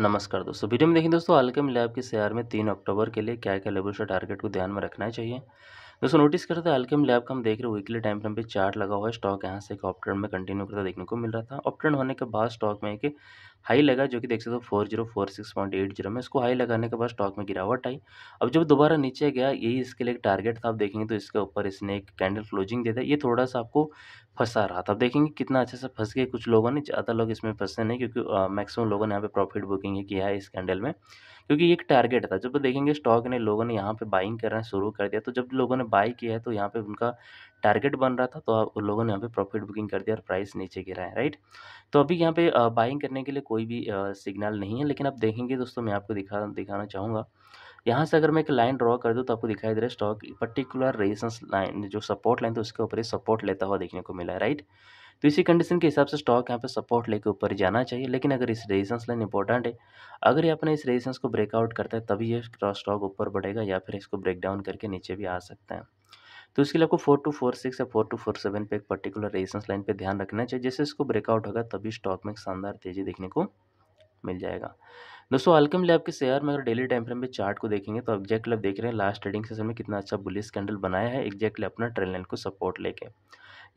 नमस्कार दोस्तों वीडियो में देखिए दोस्तों अल्केम लैब के शेयर में तीन अक्टूबर के लिए क्या क्या लेवल से टारगेट को ध्यान में रखना चाहिए दोस्तों नोटिस करते हैं अल्केम लैब का हम देख रहे हैं वीकली टाइम फ्रेम पे चार्ट लगा हुआ है स्टॉक यहाँ से एक ऑप्ट्रेंड में कंटिन्यू करता देखने को मिल रहा था ऑप्ट्रेंड होने के बाद स्टॉक में एक हाई लगा जो कि देख सकते हो four zero four six point eight zero में इसको हाई लगाने के बाद स्टॉक में गिरावट आई अब जब दोबारा नीचे गया यही इसके लिए एक टारगेट था आप देखेंगे तो इसके ऊपर इसने एक कैंडल क्लोजिंग दे दिया ये थोड़ा सा आपको फंसा रहा था अब देखेंगे कितना अच्छे से फंस गए कुछ लोगों ने ज़्यादा लोग इसमें फंसे नहीं क्योंकि मैक्सिमम लोगों ने यहाँ पे प्रॉफिट बुकिंग किया है इस कैंडल में क्योंकि एक टारगेट था जब देखेंगे स्टॉक ने लोगों ने यहाँ पर बाइंग करना शुरू कर दिया तो जब लोगों ने बाई किया है तो यहाँ पर उनका टारगेट बन रहा था तो लोगों ने यहाँ पे प्रॉफिट बुकिंग कर दिया और प्राइस नीचे गिरा है राइट तो अभी यहाँ पे बाइंग करने के लिए कोई कोई भी सिग्नल नहीं है लेकिन आप देखेंगे दोस्तों मैं आपको दिखा दिखाना चाहूँगा यहाँ से अगर मैं एक लाइन ड्रॉ कर दूँ तो आपको दिखाई दे रहा है स्टॉक पर्टिकुलर रेजिस्टेंस लाइन जो सपोर्ट लाइन तो उसके ऊपर ही सपोर्ट लेता हुआ देखने को मिला है राइट तो इसी कंडीशन के हिसाब से स्टॉक यहाँ पर सपोर्ट लेके ऊपर जाना चाहिए लेकिन अगर इस रेजिस्टेंस लाइन इंपॉर्टेंट है अगर ये अपने इस रेजिस्टेंस को ब्रेकआउट करता है तभी ये स्टॉक ऊपर बढ़ेगा या फिर इसको ब्रेक डाउन करके नीचे भी आ सकता है तो इसके लिए आपको फोर टू फोर सिक्स या फोर टू फोर सेवन पर एक पर्टिकुलर रेजिस्टेंस लाइन पे ध्यान रखना चाहिए जैसे इसको ब्रेकआउट होगा तभी स्टॉक में एक शानदार तेज़ी देखने को मिल जाएगा दोस्तों अल्कम लैब के शेयर में अगर डेली टाइम फ्रेम पे चार्ट को देखेंगे तो एक्जैक्टली आप देख रहे हैं लास्ट ट्रेडिंग सेशन में कितना अच्छा बुलिस कैंडल बनाया है एक्जैक्टली अपना ट्रेन लाइन को सपोर्ट लेके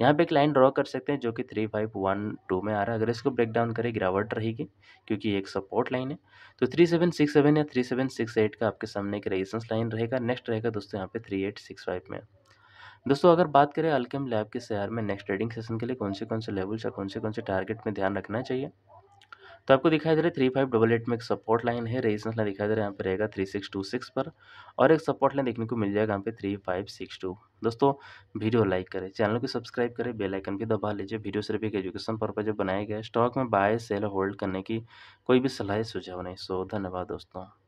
यहाँ पे एक लाइन ड्रॉ कर सकते हैं जो कि थ्री फाइव वन टू में आ रहा है अगर इसको ब्रेक डाउन करें गिरावट रहेगी क्योंकि एक सपोर्ट लाइन है तो थ्री सेवन सिक्स सेवन या थ्री सेवन सिक्स एट का आपके सामने एक रेजिस्टेंस लाइन रहेगा नेक्स्ट रहेगा दोस्तों यहाँ पे थ्री एट सिक्स फाइव में दोस्तों अगर बात करें अल्केम लैब के शेयर में नेक्स्ट ट्रेडिंग सेशन के लिए कौन से कौन से लेवल्स या कौन से कौन से टारगेट में ध्यान रखना चाहिए तो आपको दिखाई दे रहा है थ्री फाइव डबल एट में एक सपोर्ट लाइन है रेजिस्टेंस लाइन दिखाई दे रहा है यहाँ पे रहेगा थ्री सिक्स टू सिक्स पर और एक सपोर्ट लाइन देखने को मिल जाएगा यहाँ पे थ्री फाइव सिक्स टू दोस्तों वीडियो लाइक करें चैनल को सब्सक्राइब करें बेल आइकन भी दबा लीजिए वीडियो सिर्फ एक एजुकेशन पर्पज बनाया गया स्टॉक में बाय सेल होल्ड करने की कोई भी सलाह सुझाव नहीं सो धन्यवाद दोस्तों